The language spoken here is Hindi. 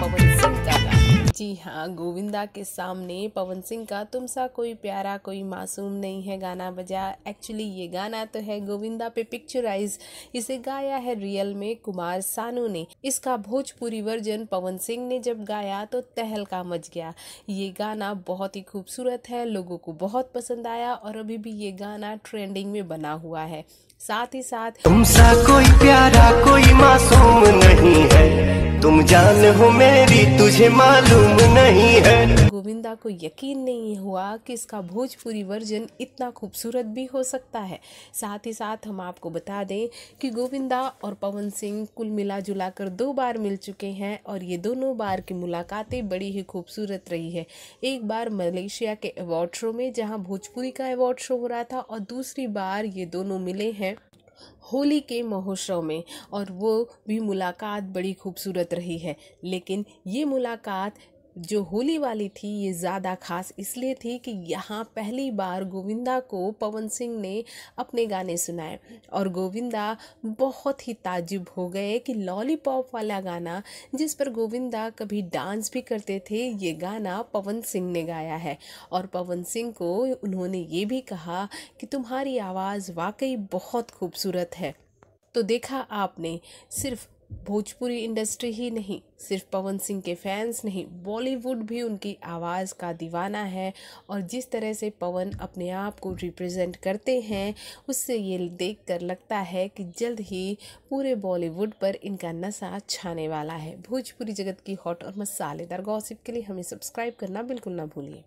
पवन सिंह का गाना जी हाँ गोविंदा के सामने पवन सिंह का तुम सा कोई प्यारा कोई मासूम नहीं है गाना बजा एक्चुअली ये गाना तो है गोविंदा पे पिक्चराइज इसे गाया है रियल में कुमार सानू ने इसका भोजपुरी वर्जन पवन सिंह ने जब गाया तो तहलका मच गया ये गाना बहुत ही खूबसूरत है लोगों को बहुत पसंद आया और अभी भी ये गाना ट्रेंडिंग में बना हुआ है साथ ही साथ सा कोई प्यारा कोई मासूम जान हो मेरी तुझे मालूम नहीं है गोविंदा को यकीन नहीं हुआ कि इसका भोजपुरी वर्जन इतना खूबसूरत भी हो सकता है साथ ही साथ हम आपको बता दें कि गोविंदा और पवन सिंह कुल मिला जुला कर दो बार मिल चुके हैं और ये दोनों बार की मुलाकातें बड़ी ही खूबसूरत रही है एक बार मलेशिया के अवार्ड शो में जहाँ भोजपुरी का अवार्ड शो हो रहा था और दूसरी बार ये दोनों मिले हैं होली के महोत्सव में और वो भी मुलाकात बड़ी खूबसूरत रही है लेकिन ये मुलाकात जो होली वाली थी ये ज़्यादा खास इसलिए थी कि यहाँ पहली बार गोविंदा को पवन सिंह ने अपने गाने सुनाए और गोविंदा बहुत ही ताजुब हो गए कि लॉलीपॉप वाला गाना जिस पर गोविंदा कभी डांस भी करते थे ये गाना पवन सिंह ने गाया है और पवन सिंह को उन्होंने ये भी कहा कि तुम्हारी आवाज़ वाकई बहुत खूबसूरत है तो देखा आपने सिर्फ भोजपुरी इंडस्ट्री ही नहीं सिर्फ पवन सिंह के फैंस नहीं बॉलीवुड भी उनकी आवाज़ का दीवाना है और जिस तरह से पवन अपने आप को रिप्रेजेंट करते हैं उससे ये देख कर लगता है कि जल्द ही पूरे बॉलीवुड पर इनका नशा छाने वाला है भोजपुरी जगत की हॉट और मसालेदार गॉसिप के लिए हमें सब्सक्राइब करना बिल्कुल ना भूलिए